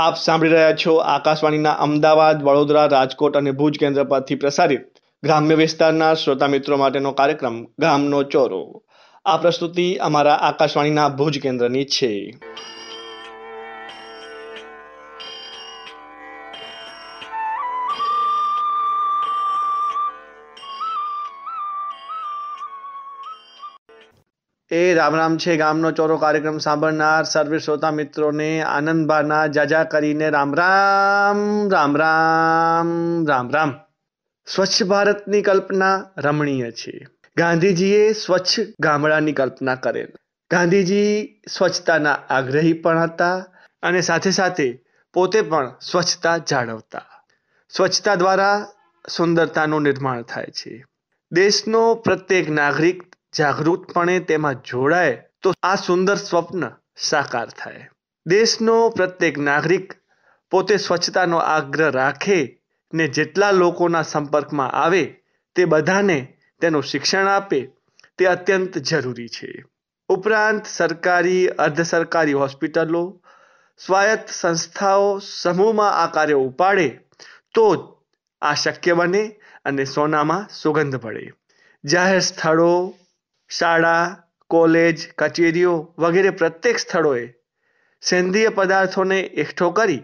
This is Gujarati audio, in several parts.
આપ સાંભળી રહ્યા છો આકાશવાણીના અમદાવાદ વડોદરા રાજકોટ અને ભુજ કેન્દ્ર પરથી પ્રસારિત ગ્રામ્ય વિસ્તારના શ્રોતા મિત્રો માટેનો કાર્યક્રમ ગામનો ચોરો આ પ્રસ્તુતિ અમારા આકાશવાણીના ભુજ કેન્દ્રની છે એ રામ રામ છે ગામનો ચોરો કાર્યક્રમ સાંભળનાર સર્વે શ્રોતા મિત્રોને આનંદ ભાના જાજા કરીને રામ રામ રામ રામ રામ રામ સ્વચ્છ ભારતની કલ્પના રમણીય છે ગાંધીજીએ સ્વચ્છ ગામડાની કલ્પના કરેલ ગાંધીજી સ્વચ્છતાના આગ્રહી પણ હતા અને સાથે સાથે પોતે પણ સ્વચ્છતા જાળવતા સ્વચ્છતા દ્વારા સુંદરતાનું નિર્માણ થાય છે દેશનો પ્રત્યેક નાગરિક જાગૃતપણે તેમાં જોડાય તો આ સુંદર સ્વપ્ન સાકાર થાય દેશનો પ્રત્યેક નાગરિક પોતે સ્વચ્છતાનો આગ્રહ રાખે ને જેટલા લોકોના સંપર્કમાં આવે તે બધાને તેનું શિક્ષણ આપે તે અત્યંત જરૂરી છે ઉપરાંત સરકારી અર્ધ સરકારી હોસ્પિટલો સ્વાયત્ત સંસ્થાઓ સમૂહમાં આ કાર્ય ઉપાડે તો આ શક્ય બને અને સોનામાં સુગંધ પડે જાહેર સ્થળો શાળા કોલેજ કચેરીઓ વગેરે પ્રત્યેક સ્થળોએ સેંદ્રિય પદાર્થોને એકઠો કરી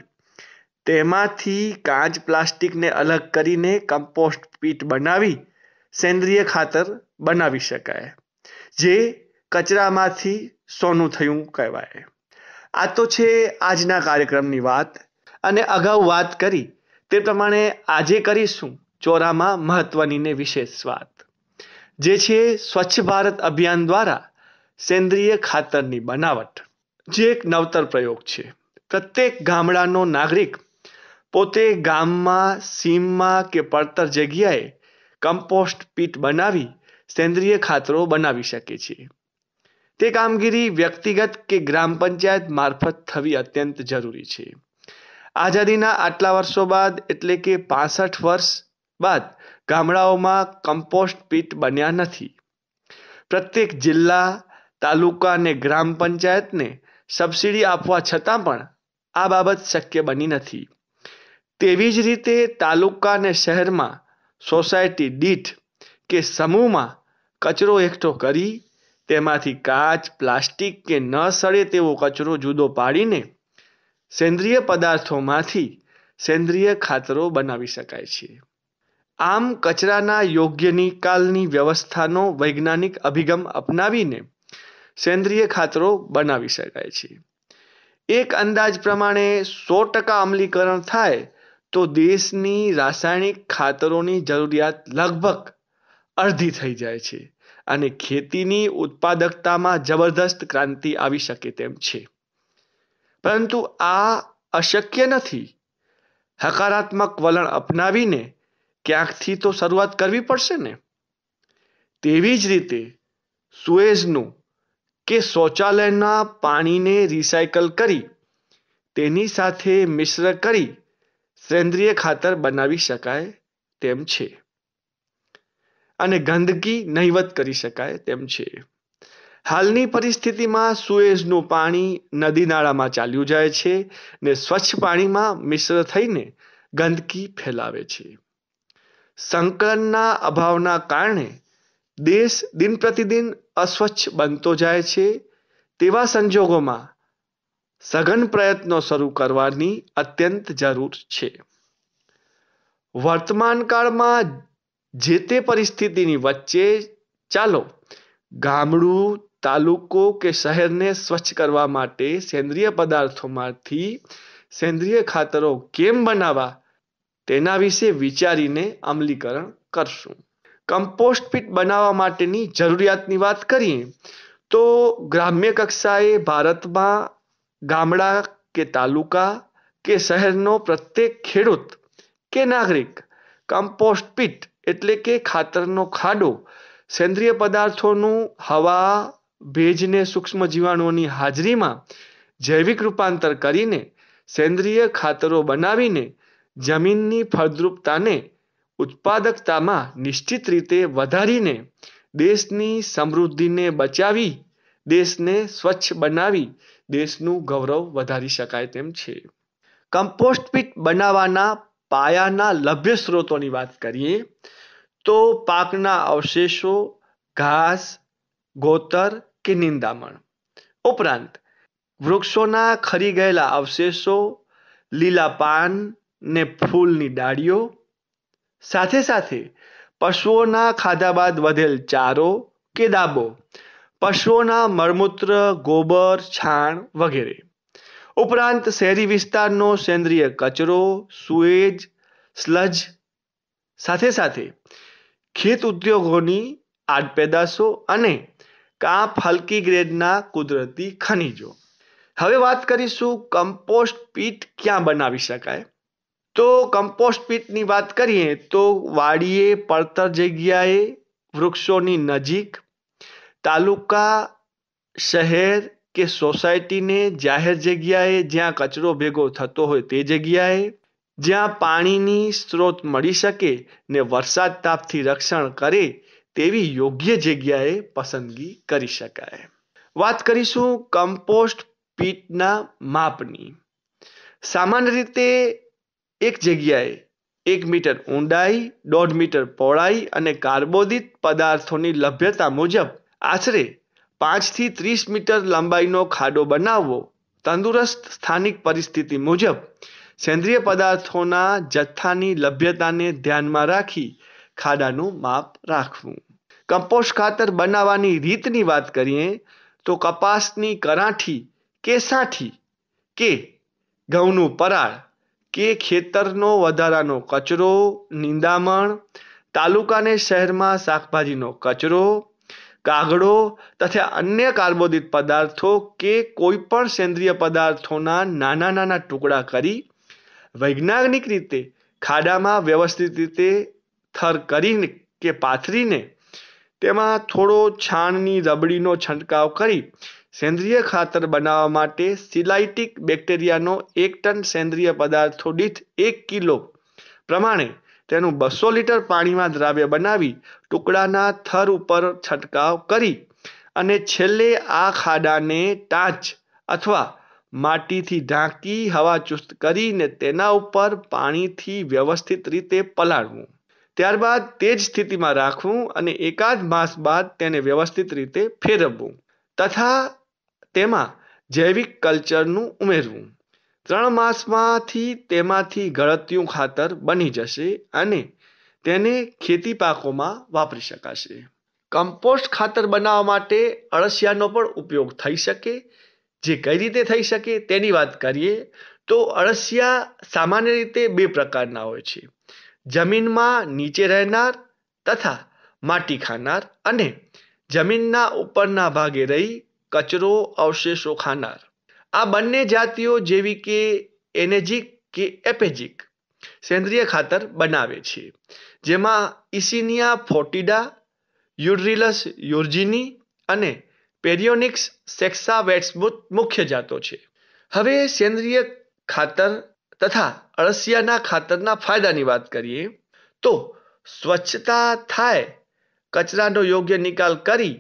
તેમાંથી કાચ પ્લાસ્ટિકને અલગ કરીને કમ્પોસ્ટ પીટ બનાવી સેંદ્રિય ખાતર બનાવી શકાય જે કચરામાંથી સોનું થયું કહેવાય આ તો છે આજના કાર્યક્રમની વાત અને અગાઉ વાત કરી તે પ્રમાણે આજે કરીશું ચોરામાં મહત્વની ને વિશેષ વાત જે છે સ્વચ્છ ભારત અભિયાન દ્વારા સેન્દ્રીય ખાતરની બનાવટ જે એક નવતર પ્રયોગ છે પ્રત્યેક ગામડાનો નાગરિક પોતે ગામમાં સીમમાં કે પડતર જગ્યાએ કમ્પોસ્ટ પીટ બનાવી સેન્દ્રીય ખાતરો બનાવી શકે છે તે કામગીરી વ્યક્તિગત કે ગ્રામ પંચાયત મારફત થવી અત્યંત જરૂરી છે આઝાદીના આટલા વર્ષો બાદ એટલે કે પાસઠ વર્ષ બાદ ગામડાઓમાં કમ્પોસ્ટ પીટ બન્યા નથી પ્રત્યેક જિલ્લા તાલુકા અને ગ્રામ પંચાયતને સબસિડી આપવા છતાં પણ આ બાબત શક્ય બની નથી તેવી જ રીતે તાલુકા અને શહેરમાં સોસાયટી દીઠ કે સમૂહમાં કચરો એકઠો કરી તેમાંથી કાચ પ્લાસ્ટિક કે ન સડે તેવો કચરો જુદો પાડીને સેન્દ્રિય પદાર્થોમાંથી સેન્દ્રિય ખાતરો બનાવી શકાય છે આમ કચરાના યોગ્ય નિકાલની વ્યવસ્થાનો વૈજ્ઞાનિક અભિગમ અપનાવીને સેન્દ્રિય ખાતરો બનાવી શકાય છે એક અંદાજ પ્રમાણે સો ટકા અમલીકરણ થાય તો દેશની રાસાયણિક ખાતરોની જરૂરિયાત લગભગ અડધી થઈ જાય છે અને ખેતીની ઉત્પાદકતામાં જબરદસ્ત ક્રાંતિ આવી શકે તેમ છે પરંતુ આ અશક્ય નથી હકારાત્મક વલણ અપનાવીને ક્યાંકથી તો શરૂઆત કરવી પડશે ને તેવી જ રીતે સુએઝનું કે શૌચાલયના પાણીને રિસાયકલ કરી તેની સાથે મિશ્ર કરી સેન્દ્રિય ખાતર બનાવી શકાય તેમ છે અને ગંદકી નહીવત કરી શકાય તેમ છે હાલની પરિસ્થિતિમાં સુએઝનું પાણી નદી નાળામાં ચાલ્યું જાય છે ને સ્વચ્છ પાણીમાં મિશ્ર થઈને ગંદકી ફેલાવે છે સંકલનના અભાવના કારણે દેશ દિન પ્રતિદિન અસ્વચ્છ બનતો જાય છે તેવા સંજોગોમાં સઘન પ્રયત્નો શરૂ કરવાની અત્યંત જરૂર છે વર્તમાન કાળમાં જે તે પરિસ્થિતિની વચ્ચે ચાલો ગામડું તાલુકો કે શહેરને સ્વચ્છ કરવા માટે સેન્દ્રિય પદાર્થોમાંથી સેન્દ્રિય ખાતરો કેમ બનાવવા તેના વિશે વિચારીને અમલીકરણ કરશું કમ્પોસ્ટ પીટ બનાવવા માટેની જરૂરિયાતની વાત કરીએ તો ગ્રામ્ય કક્ષાએ ભારતમાં ગામડા કે તાલુકા કે શહેરનો પ્રત્યેક ખેડૂત કે નાગરિક કમ્પોસ્ટ પીટ એટલે કે ખાતરનો ખાડો સેન્દ્રિય પદાર્થોનું હવા ભેજને સૂક્ષ્મ જીવાણુઓની હાજરીમાં જૈવિક રૂપાંતર કરીને સેન્દ્રિય ખાતરો બનાવીને જમીનની ફળદ્રુપતાને ઉત્પાદકતામાં નિશ્ચિત રીતે વધારીને દેશની સમૃદ્ધિને બચાવી દેશને સ્વચ્છ બનાવી દેશનું ગૌરવ વધારી શકાય તેમ છે કમ્પોસ્ટ પીટ બનાવવાના પાયાના લભ્ય સ્ત્રોતોની વાત કરીએ તો પાકના અવશેષો ઘાસ ગોતર કે નિંદામણ ઉપરાંત વૃક્ષોના ખરી ગયેલા અવશેષો લીલા પાન ને ફૂલની ડાળીઓ સાથે સાથે પશુઓના ખાધા બાદ વધેલ ચારો કે દાબો પશુઓના મળમૂત્ર ગોબર છાણ વગેરે ઉપરાંત શહેરી વિસ્તારનો સેન્દ્રીય કચરો સુએજ સ્લજ સાથે સાથે ખેત ઉદ્યોગોની આડપેદાશો અને કાંપ હલકી ગ્રેડના કુદરતી ખનિજો હવે વાત કરીશું કમ્પોસ્ટ પીટ ક્યાં બનાવી શકાય તો કમ્પોસ્ટ પીટની વાત કરીએ તો વાડીએ પડતર જગ્યાએ વૃક્ષોની નજીક તાલુકા શહેર કે સોસાયટીને જાહેર જગ્યાએ જ્યાં કચરો ભેગો થતો હોય તે જગ્યાએ જ્યાં પાણીની સ્ત્રોત મળી શકે ને વરસાદ તાપથી રક્ષણ કરે તેવી યોગ્ય જગ્યાએ પસંદગી કરી શકાય વાત કરીશું કમ્પોસ્ટ પીટના માપની સામાન્ય રીતે એક જગ્યાએ એક મીટર ઊંડાઈ દોઢ મીટર પહોળાઈ અને કાર્બોદિત પદાર્થોની લભ્યતા મુજબ આશરે પાંચથી ત્રીસ મીટર લંબાઈનો ખાડો બનાવવો તંદુરસ્ત સ્થાનિક પરિસ્થિતિ મુજબ સેન્દ્રિય પદાર્થોના જથ્થાની લભ્યતાને ધ્યાનમાં રાખી ખાડાનું માપ રાખવું કમ્પોસ્ટ ખાતર બનાવવાની રીતની વાત કરીએ તો કપાસની કરાઠી કે સાઠી કે ઘઉંનું પરાળ કે ખેતરનો વધારાનો કચરો નિંદામણ તાલુકાને શહેરમાં શાકભાજીનો કચરો કાગડો તથા અન્ય કાર્બોદિત પદાર્થો કે કોઈપણ સેન્દ્રીય પદાર્થોના નાના નાના ટુકડા કરી વૈજ્ઞાનિક રીતે ખાડામાં વ્યવસ્થિત રીતે થર કરીને કે પાથરીને તેમાં થોડો છાણની રબડીનો છંટકાવ કરી સેન્દ્રીય ખાતર બનાવવા માટે સિલાઇટિક બેક્ટેરિયાનો એક ટન સેન્દ્રિય પદાર્થો દીઠ એક કિલો પ્રમાણે તેનું બસો લીટર પાણીમાં દ્રાવ્ય બનાવી ટુકડાના થર ઉપર છંટકાવ કરી અને છેલ્લે આ ખાડાને ટાંચ અથવા માટીથી ઢાંકી હવા ચુસ્ત કરીને તેના ઉપર પાણીથી વ્યવસ્થિત રીતે પલાળવું ત્યારબાદ તે જ સ્થિતિમાં રાખવું અને એકાદ માસ બાદ તેને વ્યવસ્થિત રીતે ફેરવવું તથા તેમાં જૈવિક કલ્ચરનું ઉમેરવું ત્રણ માસમાંથી તેમાંથી ગળતિયું ખાતર બની જશે અને તેને ખેતી પાકોમાં વાપરી શકાશે કમ્પોસ્ટ ખાતર બનાવવા માટે અળસિયાનો પણ ઉપયોગ થઈ શકે જે કઈ રીતે થઈ શકે તેની વાત કરીએ તો અળસિયા સામાન્ય રીતે બે પ્રકારના હોય છે જમીનમાં નીચે રહેનાર તથા માટી ખાનાર અને જમીનના ઉપરના ભાગે રહી કચરો અવશેષો ખાનાર આ બંને જાતિઓ જેવી કે એનેજિક કે એપેજિક સેન્દ્રિય ખાતર બનાવે છે જેમાં ઇસિનિયા ફોટીડા યુડ્રિલસ યુર્જિની અને પેરિયોનિક્સ સેક્સા વેટ્સબુત મુખ્ય જાતો છે હવે સેન્દ્રિય ખાતર તથા અળસિયાના ખાતરના ફાયદાની વાત કરીએ તો સ્વચ્છતા થાય કચરાનો યોગ્ય નિકાલ કરી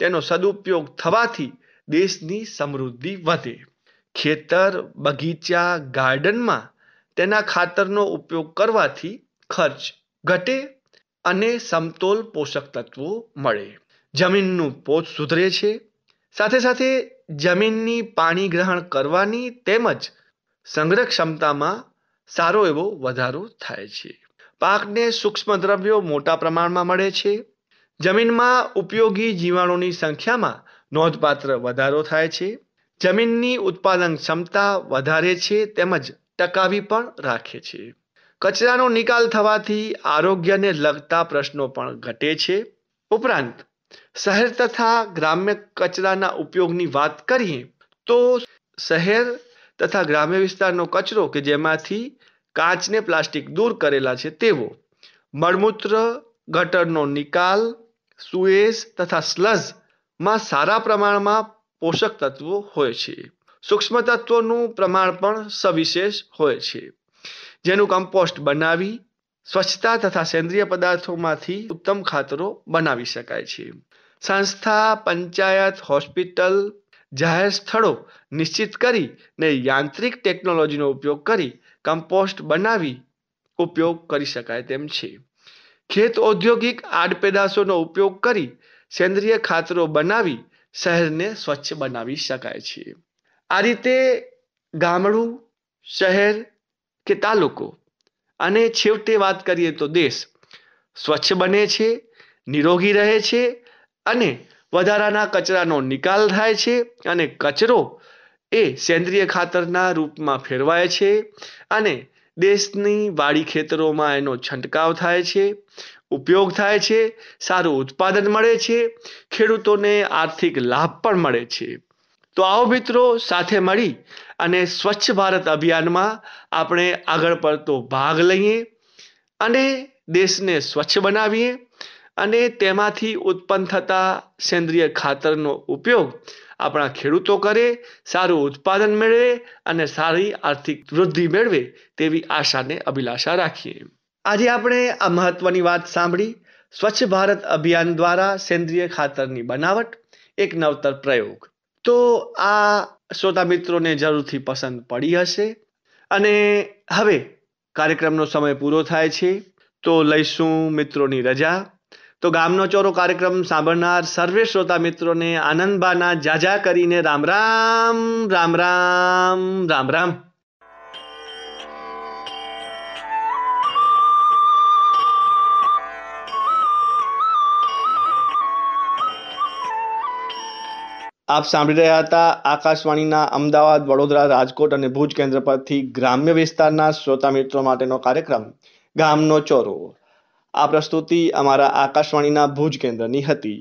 તેનો સદુપયોગ થવાથી દેશની સમૃદ્ધિ વધે ખેતર બગીચા ગાર્ડનમાં તેના ખાતરનો ઉપયોગ કરવાથી ખર્ચ ઘટે અને સમતોલ પોષક તત્વો મળે જમીનનું પોત સુધરે છે સાથે સાથે જમીનની પાણી ગ્રહણ કરવાની તેમજ સંગ્રહ ક્ષમતામાં સારો એવો વધારો થાય છે પાકને સૂક્ષ્મ દ્રવ્યો મોટા પ્રમાણમાં મળે છે જમીનમાં ઉપયોગી જીવાણુની સંખ્યામાં નોંધપાત્ર વધારો થાય છે જમીનની ઉત્પાદન ક્ષમતા વધારે છે તેમજ ટકાવી પણ રાખે છે કચરાનો નિકાલ થવાથી આરોગ્યને લગતા પ્રશ્નો પણ ઘટે છે ઉપરાંત શહેર તથા ગ્રામ્ય કચરાના ઉપયોગની વાત કરીએ તો શહેર તથા ગ્રામ્ય વિસ્તારનો કચરો કે જેમાંથી કાચને પ્લાસ્ટિક દૂર કરેલા છે તેવો મળમૂત્ર ગટરનો નિકાલ સુએઝ તથા સ્લઝ માં સારા પ્રમાણમાં પોષક તત્વો હોય છે સૂક્ષ્મ તત્વોનું પ્રમાણ પણ સવિશેષ હોય છે જેનું કમ્પોસ્ટ બનાવી સ્વચ્છતા તથા સેન્દ્રિય પદાર્થોમાંથી ઉત્તમ ખાતરો બનાવી શકાય છે સંસ્થા પંચાયત હોસ્પિટલ જાહેર સ્થળો નિશ્ચિત કરીને યાંત્રિક ટેકનોલોજીનો ઉપયોગ કરી કમ્પોસ્ટ બનાવી ઉપયોગ કરી શકાય તેમ છે ખેત ઔદ્યોગિક આડપેદાશોનો ઉપયોગ કરી સેન્દ્રીય ખાતરો બનાવી શહેરને સ્વચ્છ બનાવી શકાય છે આ રીતે ગામડું શહેર કે તાલુકો અને છેવટે વાત કરીએ તો દેશ સ્વચ્છ બને છે નિરોગી રહે છે અને વધારાના કચરાનો નિકાલ થાય છે અને કચરો એ સેન્દ્રીય ખાતરના રૂપમાં ફેરવાય છે અને દેશની વાડી ખેતરોમાં એનો છંટકાવ થાય છે ઉપયોગ થાય છે સારું ઉત્પાદન મળે છે ખેડૂતોને આર્થિક લાભ પણ મળે છે તો આવો મિત્રો સાથે મળી અને સ્વચ્છ ભારત અભિયાનમાં આપણે આગળ પડતો ભાગ લઈએ અને દેશને સ્વચ્છ બનાવીએ અને તેમાંથી ઉત્પન્ન થતા સેન્દ્રીય ખાતરનો ઉપયોગ આપણા ખેડૂતો કરે સારું ઉત્પાદન મેળવે અને સારી આર્થિક વૃદ્ધિ મેળવે તેવી આશાને અભિલાષા રાખીએ આજે આપણે આ મહત્વની વાત સાંભળી સ્વચ્છ ભારત અભિયાન દ્વારા સેન્દ્રિય ખાતરની બનાવટ એક નવતર પ્રયોગ તો આ શ્રોતા મિત્રોને જરૂરથી પસંદ પડી હશે અને હવે કાર્યક્રમનો સમય પૂરો થાય છે તો લઈશું મિત્રોની રજા તો ગામનો ચોરો કાર્યક્રમ સાંભળનાર સર્વે શ્રોતા મિત્રોને આનંદબાના જાજા કરીને રામ રામ રામ રામ રામ રામ આપ સાંભળી રહ્યા હતા આકાશવાણીના અમદાવાદ વડોદરા રાજકોટ અને ભુજ કેન્દ્ર પરથી ગ્રામ્ય વિસ્તારના શ્રોતા મિત્રો માટેનો કાર્યક્રમ ગામનો ચોરો આ પ્રસ્તુતિ અમારા આકાશવાણીના ભુજ કેન્દ્રની હતી